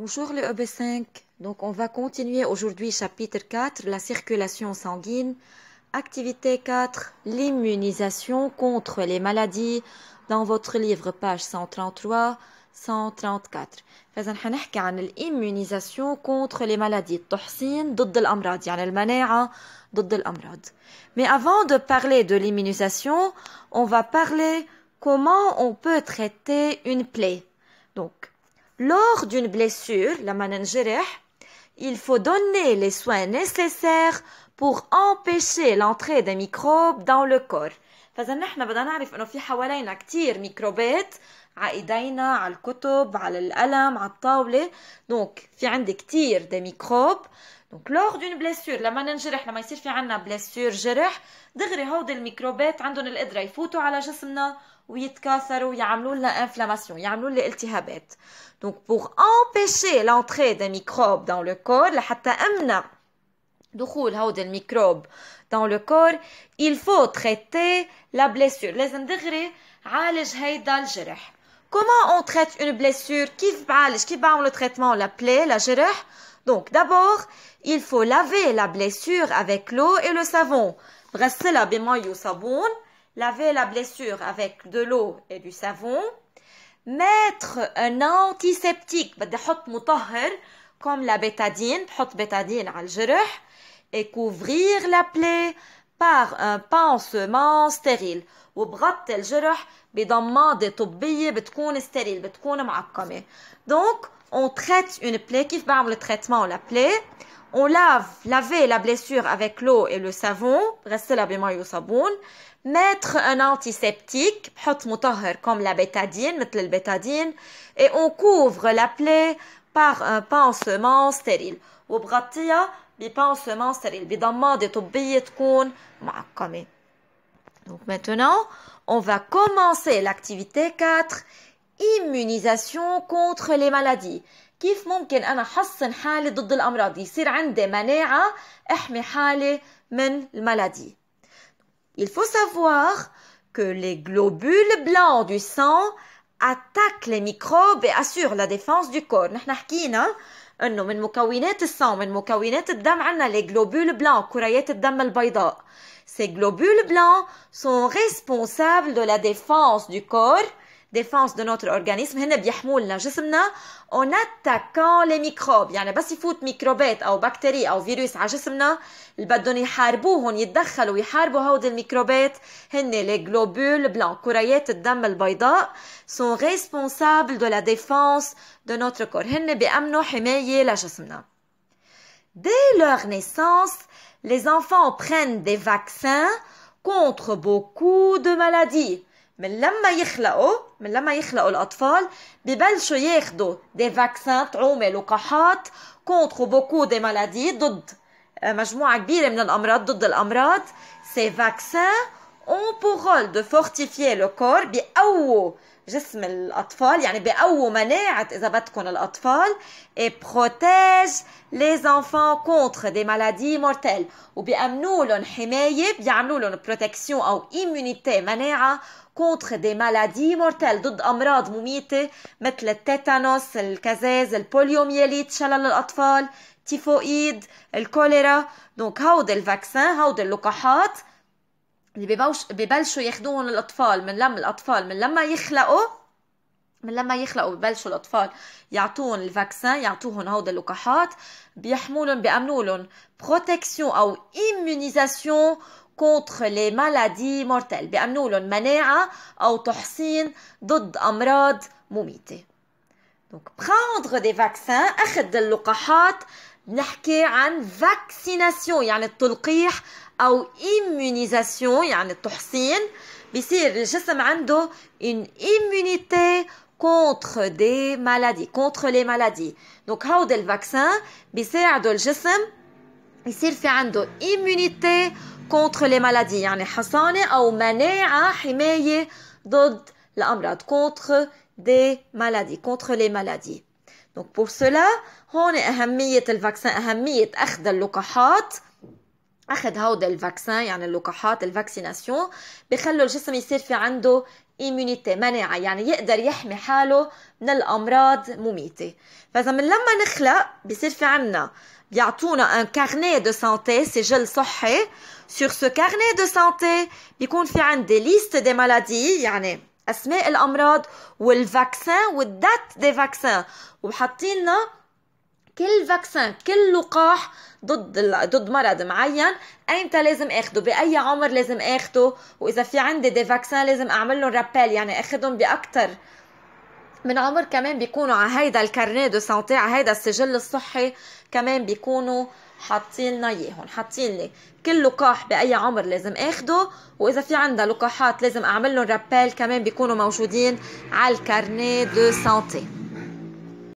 Bonjour le EB5. Donc on va continuer aujourd'hui chapitre 4, la circulation sanguine. Activité 4, l'immunisation contre les maladies dans votre livre page 133. 134 فاذا عن contre les maladies, mais avant de parler de l'immunisation on va parler comment on peut traiter une plaie donc lors d'une blessure, la manangereh, il faut donner les soins nécessaires pour empêcher l'entrée des microbes dans le corps. فإذا نحن بدنا نعرف انه في حوالينا كثير ميكروبات على ايدينا على الكتب على القلم على الطاوله دونك في عندي كثير دي ميكروب donc, lors d'une blessure, la ننجرح لما يصير blessure, عنا بليسور جرح دغري هود الميكروبات عندهم القدره يفوتوا على جسمنا ويتكاثروا ويعملوا لنا انفلاماسيون يعملوا لنا التهابات دونك empêcher امبيشي لونتري دي ميكروب دون لو كور لحتى امنع دخول microbe dans le corps, il faut traiter la blessure لازم comment on traite une blessure qui va le traitement la plaie la donc d'abord, il faut laver la blessure avec l'eau et le savon. Brassela bima laver la blessure avec de l'eau et du savon. Mettre un antiseptique, bah, comme la bétadine, bétadine al et couvrir la plaie par un pansement stérile. وبغطي الجرح بضمادة طبية بتكون stérile, بتكون معقمة. Donc, on traite une plaie, qui fait le traitement, la plaie, on lave, laver la blessure avec l'eau et le savon, rester la au savon, mettre un antiseptique, comme la bétadine, mettre le bétadine, et on couvre la plaie par un pansement stérile. وبغطيها pansement stérile, Donc maintenant, on va commencer l'activité 4 immunisation contre les maladies kif mumkin ana hassn hali did al amrad ysir 3andi manaa3a ahmi hali min al maladi il faut savoir que les globules blancs du sang attaquent les microbes et assurent la défense du corps nous on a hkiina ennu min mokawinat al sam min mokawinat al dam les globules blancs krayat al les al bayda ces globules blancs sont responsables de la défense du corps Défense de notre organisme. Ils nous apportent notre corps en attaquant les microbes. C'est-à-dire, quand ils mettent des bactéries ou des virus dans notre corps, ils veulent les défendre. Ils se défendent et défendent ces microbes. Ce les globules blancs, les courriels de la douleur blanche. sont responsables de la défense de notre corps. Ils nous apportent la protection de notre corps. Dès leur naissance, les enfants prennent des vaccins contre beaucoup de maladies. من لما يخلقوا من لما يخلقوا الاطفال ببلشوا ياخذوا دي فاكسان تعومه لقاحات كونتر بوكو دي مالادي ضد مجموعه كبيره من الامراض ضد الامراض سي فاكسان اون pour rôle de لو كور corps بيقووا جسم الأطفال يعني بقووا مناعة إذا بدكم الأطفال اي بروتيج لي زانفون contre دي مالادي مورتيل وبيأمنوا لهم حماية بيعملوا لهم بروتكسيون أو ايميونيتي مناعة contre دي مالادي مورتيل ضد أمراض مميتة مثل التيتانوس الكزاز البوليومياليت شلل الأطفال تيفوئيد الكوليرا دونك هودي الفاكسان هودي اللقاحات اللي ببوش ببلشوا ياخذوهم الاطفال من لما الاطفال من لما يخلقوا من لما يخلقوا ببلشوا الاطفال يعطوهم الفاكسان يعطوهم هودا اللقاحات بيحمولهم بيامنوا لهم بروتكسيون او ايمونيزاسيون كونتر لي مالادي مورتيل بيامنوا لهم مناعه او تحصين ضد امراض مميته دونك prendre دي فاكسان اخذ اللقاحات نحكي عن فاكسيناسيون يعني التلقيح او ايمونيزاسيون يعني التحصين بيصير الجسم عنده ان immunité كونتر دي مالادي كونتر لي مالادي دونك هود الفاكسين بيساعدوا الجسم يصير في عنده immunité كونتر لي مالادي يعني حصانة أو مناعة حماية ضد الأمراض كونتر دي مالادي كونتر لي مالادي دونك بور سولا هون أهمية الفاكسان أهمية أخذ اللقاحات اخذ هودا الفاكسان يعني اللقاحات الفاكسيناسيون بخلوا الجسم يصير في عنده ايمونيتي مناعه يعني يقدر يحمي حاله من الامراض مميته فاذا من لما نخلق بصير في عنا بيعطونا ان كارني دو سانتي سجل صحي سور سو كارني دو سانتي بيكون في عندي ليست دي مالادي يعني اسماء الامراض والفاكسان والدات دي فاكسان وحاطين لنا كل فاكسان كل لقاح ضد ضد مرض معين ايمتى لازم اخده باي عمر لازم اخده واذا في عندي دي فاكسان لازم اعمل لهم رابيل يعني اخدهم باكثر من عمر كمان بيكونوا على هيدا الكارنيه دو سانتي على هيدا السجل الصحي كمان بيكونوا آه حاطين لنا اياهم حاطين لي كل لقاح باي عمر لازم اخده واذا في عندها لقاحات لازم اعمل لهم رابيل كمان بيكونوا موجودين على الكارنيه دو سانتي